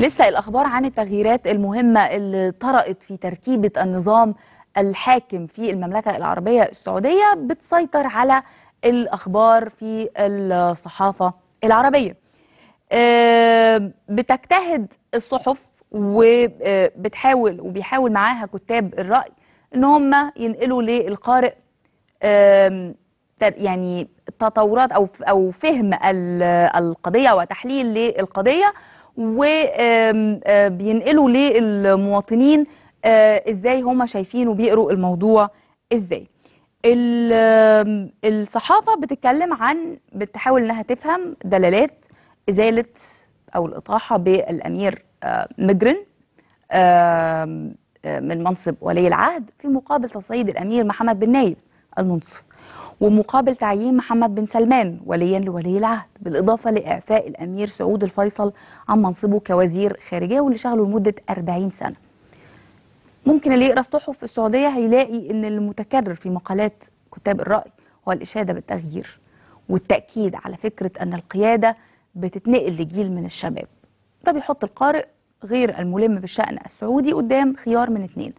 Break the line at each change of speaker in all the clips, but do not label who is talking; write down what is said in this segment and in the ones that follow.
لسه الأخبار عن التغييرات المهمة اللي طرأت في تركيبة النظام الحاكم في المملكة العربية السعودية بتسيطر على الأخبار في الصحافة العربية آه، بتجتهد الصحف وبتحاول وبيحاول معاها كتاب الرأي إن هم ينقلوا للقارئ آه، يعني تطورات أو أو فهم القضية وتحليل للقضية وبينقلوا للمواطنين ازاي هم شايفين وبيقروا الموضوع ازاي الصحافه بتتكلم عن بتحاول انها تفهم دلالات ازاله او الاطاحه بالامير مجرن من منصب ولي العهد في مقابل تصعيد الامير محمد بن نايف المنصف ومقابل تعيين محمد بن سلمان وليا لولي العهد بالإضافة لإعفاء الأمير سعود الفيصل عن منصبه كوزير خارجية واللي شغله لمدة 40 سنة ممكن اللي يقرأ الصحف في السعودية هيلاقي أن المتكرر في مقالات كتاب الرأي هو الإشادة بالتغيير والتأكيد على فكرة أن القيادة بتتنقل لجيل من الشباب ده بيحط القارئ غير الملم بالشأن السعودي قدام خيار من اثنين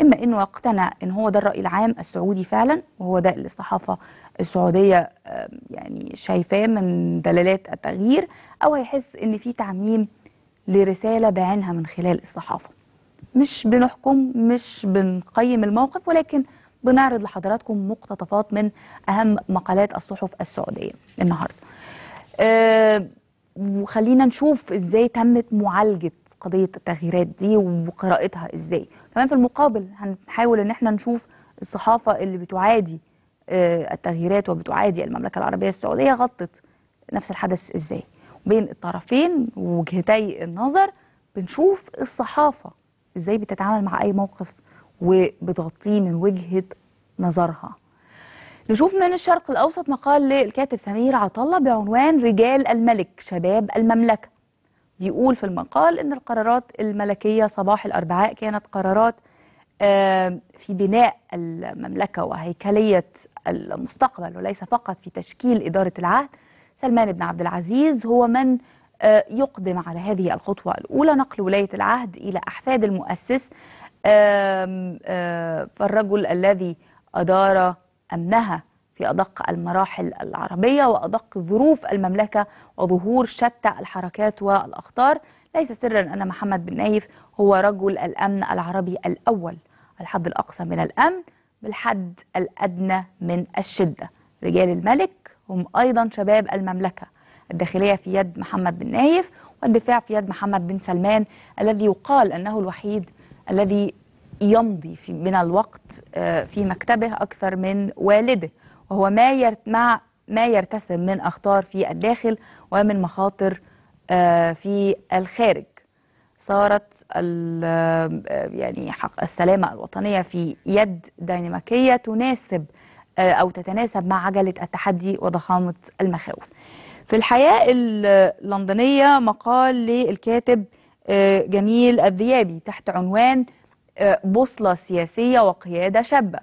إما أنه يقتنع أن هو ده الرأي العام السعودي فعلا وهو ده اللي الصحافة السعودية يعني شايفاه من دلالات التغيير أو هيحس أن في تعميم لرسالة بعينها من خلال الصحافة مش بنحكم مش بنقيم الموقف ولكن بنعرض لحضراتكم مقتطفات من أهم مقالات الصحف السعودية النهاردة أه وخلينا نشوف ازاي تمت معالجة قضيه التغييرات دي وقراءتها ازاي كمان في المقابل هنحاول ان احنا نشوف الصحافه اللي بتعادي آه، التغييرات وبتعادي المملكه العربيه السعوديه غطت نفس الحدث ازاي بين الطرفين وجهتي النظر بنشوف الصحافه ازاي بتتعامل مع اي موقف وبتغطيه من وجهه نظرها نشوف من الشرق الاوسط مقال للكاتب سمير عطله بعنوان رجال الملك شباب المملكه بيقول في المقال ان القرارات الملكيه صباح الاربعاء كانت قرارات في بناء المملكه وهيكليه المستقبل وليس فقط في تشكيل اداره العهد سلمان بن عبد العزيز هو من آه، يقدم على هذه الخطوه الاولى نقل ولايه العهد الى احفاد المؤسس آه، فالرجل الذي ادار امنها في أدق المراحل العربية وأدق ظروف المملكة وظهور شتى الحركات والأخطار ليس سرا أن محمد بن نايف هو رجل الأمن العربي الأول الحد الأقصى من الأمن بالحد الأدنى من الشدة رجال الملك هم أيضا شباب المملكة الداخلية في يد محمد بن نايف والدفاع في يد محمد بن سلمان الذي يقال أنه الوحيد الذي يمضي في من الوقت آه، في مكتبه أكثر من والده وهو ما مع ما يرتسم من أخطار في الداخل ومن مخاطر آه، في الخارج صارت آه، يعني حق السلامة الوطنية في يد ديناميكية تناسب آه، أو تتناسب مع عجلة التحدي وضخامة المخاوف في الحياة اللندنية مقال للكاتب جميل الذيابي تحت عنوان بوصلة سياسية وقيادة شابة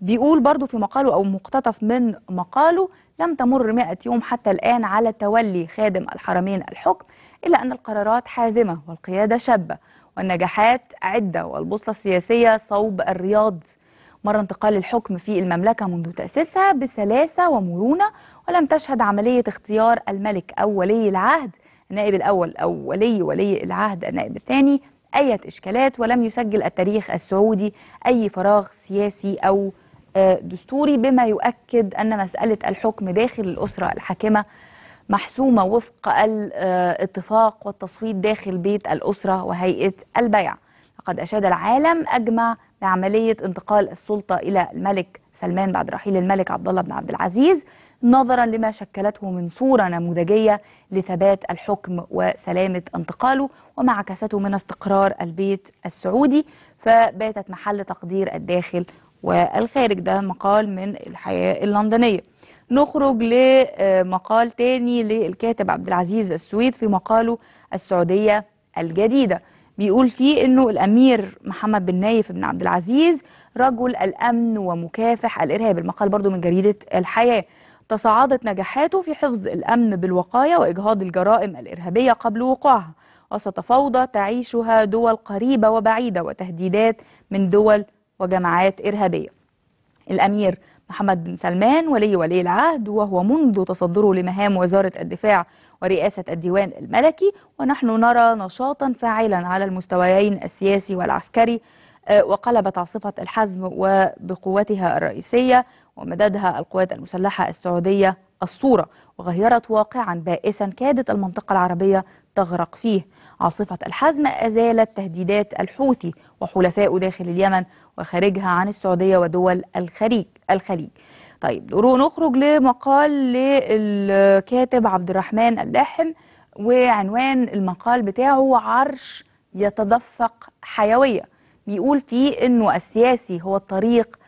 بيقول برضو في مقاله أو مقتطف من مقاله لم تمر 100 يوم حتى الآن على تولي خادم الحرمين الحكم إلا أن القرارات حازمة والقيادة شابة والنجاحات عدة والبوصلة السياسية صوب الرياض مر انتقال الحكم في المملكة منذ تأسيسها بسلاسة ومرونة ولم تشهد عملية اختيار الملك أو ولي العهد النائب الأول أو ولي ولي العهد النائب الثاني أي إشكالات ولم يسجل التاريخ السعودي أي فراغ سياسي أو آه، دستوري بما يؤكد أن مسألة الحكم داخل الأسرة الحاكمة محسومة وفق الاتفاق والتصويت داخل بيت الأسرة وهيئة البيع لقد أشاد العالم أجمع بعملية انتقال السلطة إلى الملك سلمان بعد رحيل الملك عبد الله بن عبد العزيز نظرا لما شكلته من صورة نموذجية لثبات الحكم وسلامة انتقاله وما عكسته من استقرار البيت السعودي فباتت محل تقدير الداخل والخارج ده مقال من الحياة اللندنية نخرج لمقال تاني للكاتب عبد العزيز السويد في مقاله السعودية الجديدة بيقول فيه انه الامير محمد بن نايف بن عبد العزيز رجل الامن ومكافح الارهاب المقال برضو من جريدة الحياة تصاعدت نجاحاته في حفظ الامن بالوقاية واجهاض الجرائم الارهابية قبل وقوعها وسط فوضى تعيشها دول قريبة وبعيدة وتهديدات من دول وجماعات إرهابية الأمير محمد بن سلمان ولي ولي العهد وهو منذ تصدره لمهام وزارة الدفاع ورئاسة الديوان الملكي ونحن نرى نشاطا فاعلا على المستويين السياسي والعسكري آه، وقلبت عاصفة الحزم وبقوتها الرئيسية ومددها القوات المسلحة السعودية الصورة وغيرت واقعا بائسا كادت المنطقة العربية تغرق فيه عاصفة الحزم أزالت تهديدات الحوثي وحلفاء داخل اليمن وخارجها عن السعودية ودول الخليج الخليج طيب نروح نخرج لمقال للكاتب عبد الرحمن اللاحم وعنوان المقال بتاعه عرش يتدفق حيوية بيقول فيه انه السياسي هو الطريق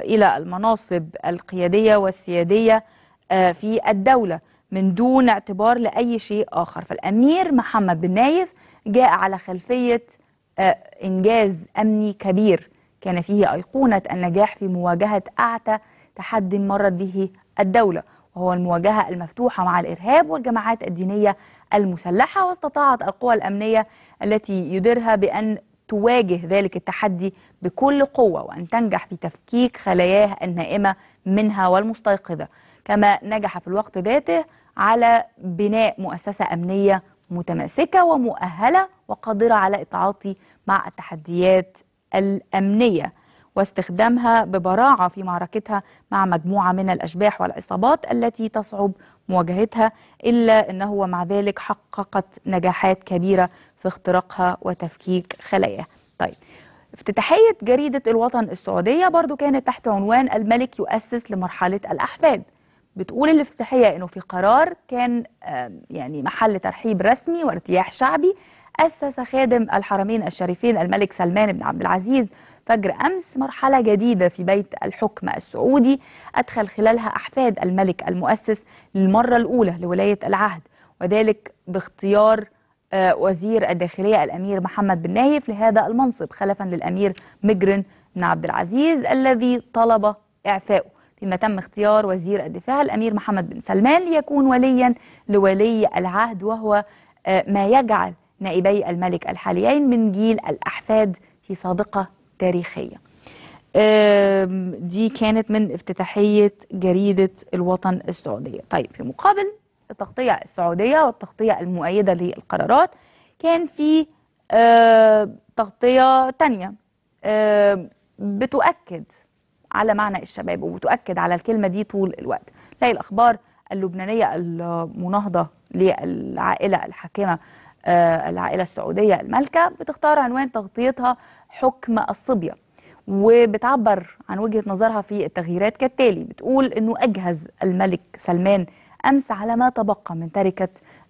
إلى المناصب القيادية والسيادية آه، في الدولة من دون اعتبار لأي شيء آخر فالأمير محمد بن نايف جاء على خلفية آه، إنجاز أمني كبير كان فيه أيقونة النجاح في مواجهة أعتى تحدي مرت به الدولة وهو المواجهة المفتوحة مع الإرهاب والجماعات الدينية المسلحة واستطاعت القوى الأمنية التي يديرها بأن تواجه ذلك التحدي بكل قوة وأن تنجح في تفكيك خلاياها النائمة منها والمستيقظة كما نجح في الوقت ذاته على بناء مؤسسة أمنية متماسكة ومؤهلة وقادرة على التعاطي مع التحديات الأمنية واستخدامها ببراعة في معركتها مع مجموعة من الأشباح والعصابات التي تصعب مواجهتها إلا أنه مع ذلك حققت نجاحات كبيرة في اختراقها وتفكيك خلاياها طيب افتتاحية جريدة الوطن السعودية برضو كانت تحت عنوان الملك يؤسس لمرحلة الأحفاد بتقول الافتتاحية أنه في قرار كان يعني محل ترحيب رسمي وارتياح شعبي أسس خادم الحرمين الشريفين الملك سلمان بن عبد العزيز فجر أمس مرحلة جديدة في بيت الحكم السعودي أدخل خلالها أحفاد الملك المؤسس للمرة الأولى لولاية العهد وذلك باختيار آه، وزير الداخلية الأمير محمد بن نايف لهذا المنصب خلفا للأمير مجرن بن عبد العزيز الذي طلب إعفائه فيما تم اختيار وزير الدفاع الأمير محمد بن سلمان ليكون وليا لولي العهد وهو آه، ما يجعل نائبي الملك الحاليين من جيل الأحفاد في سابقة تاريخية دي كانت من افتتاحية جريدة الوطن السعودية طيب في مقابل التغطية السعودية والتغطية المؤيدة للقرارات كان في تغطية تانية بتؤكد على معنى الشباب وبتؤكد على الكلمة دي طول الوقت تلاقي الأخبار اللبنانية المناهضة للعائلة الحاكمة آه، العائلة السعودية المالكة بتختار عنوان تغطيتها حكم الصبية وبتعبر عن وجهة نظرها في التغييرات كالتالي بتقول أنه أجهز الملك سلمان أمس على ما تبقى من تركة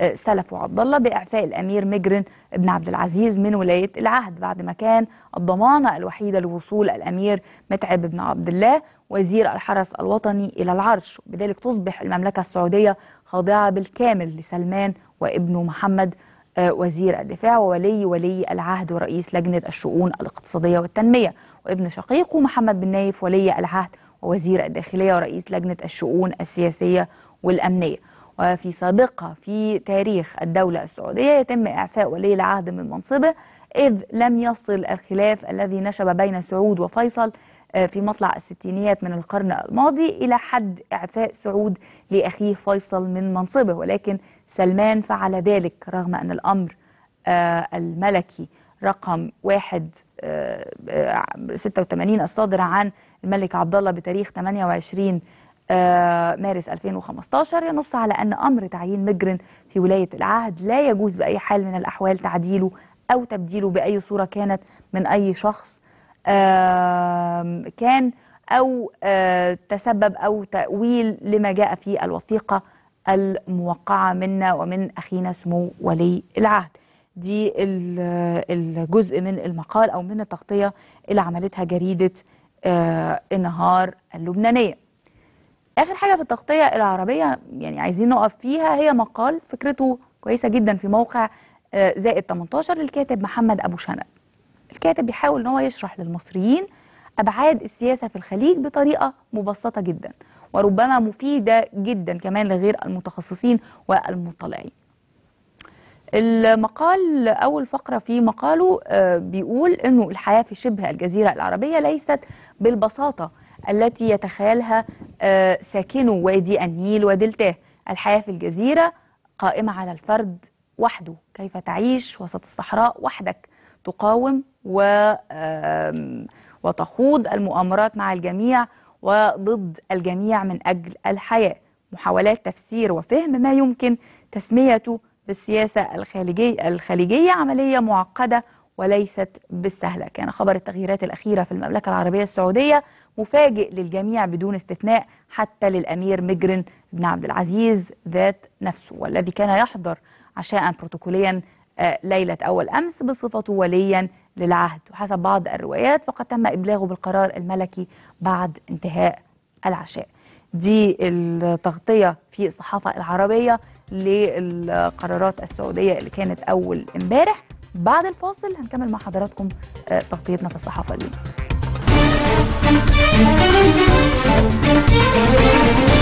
آه، سلف وعبد الله باعفاء الامير مجرن بن عبد العزيز من ولايه العهد بعد ما كان الضمانه الوحيده لوصول الامير متعب بن عبد الله وزير الحرس الوطني الى العرش وبذلك تصبح المملكه السعوديه خاضعه بالكامل لسلمان وابنه محمد وزير الدفاع وولي ولي العهد ورئيس لجنة الشؤون الاقتصادية والتنمية وابن شقيقه محمد بن نايف ولي العهد ووزير الداخلية ورئيس لجنة الشؤون السياسية والأمنية وفي سابقة في تاريخ الدولة السعودية يتم إعفاء ولي العهد من منصبه إذ لم يصل الخلاف الذي نشب بين سعود وفيصل آه، في مطلع الستينيات من القرن الماضي إلى حد إعفاء سعود لأخيه فيصل من منصبه ولكن سلمان فعل ذلك رغم أن الأمر آه، الملكي رقم واحد 86 آه، آه، الصادر عن الملك عبد الله بتاريخ 28 مارس 2015 ينص على أن أمر تعيين مجرن في ولاية العهد لا يجوز بأي حال من الأحوال تعديله أو تبديله بأي صورة كانت من أي شخص كان أو تسبب أو تأويل لما جاء في الوثيقة الموقعة منا ومن أخينا سمو ولي العهد دي الجزء من المقال أو من التغطية اللي عملتها جريدة النهار آه، اللبنانية آخر حاجة في التغطية العربية يعني عايزين نقف فيها هي مقال فكرته كويسة جدا في موقع آه، زائد 18 للكاتب محمد أبو شنب الكاتب بيحاول ان هو يشرح للمصريين أبعاد السياسة في الخليج بطريقة مبسطة جدا وربما مفيدة جدا كمان لغير المتخصصين والمطلعين المقال أول فقرة في مقاله آه، بيقول أنه الحياة في شبه الجزيرة العربية ليست بالبساطة التي يتخيلها آه، ساكنو وادي النيل ودلتاه الحياة في الجزيرة قائمة على الفرد وحده كيف تعيش وسط الصحراء وحدك تقاوم و وتخوض المؤامرات مع الجميع وضد الجميع من أجل الحياة محاولات تفسير وفهم ما يمكن تسميته بالسياسة الخارجية الخليجية عملية معقدة وليست بالسهلة كان خبر التغييرات الأخيرة في المملكة العربية السعودية مفاجئ للجميع بدون استثناء حتى للأمير مجرن بن عبد العزيز ذات نفسه والذي كان يحضر عشاء بروتوكوليا آه، ليلة أول أمس بصفته وليا للعهد وحسب بعض الروايات فقد تم إبلاغه بالقرار الملكي بعد انتهاء العشاء دي التغطية في الصحافة العربية للقرارات السعودية اللي كانت أول امبارح بعد الفاصل هنكمل مع حضراتكم آه، تغطيتنا في الصحافة اليوم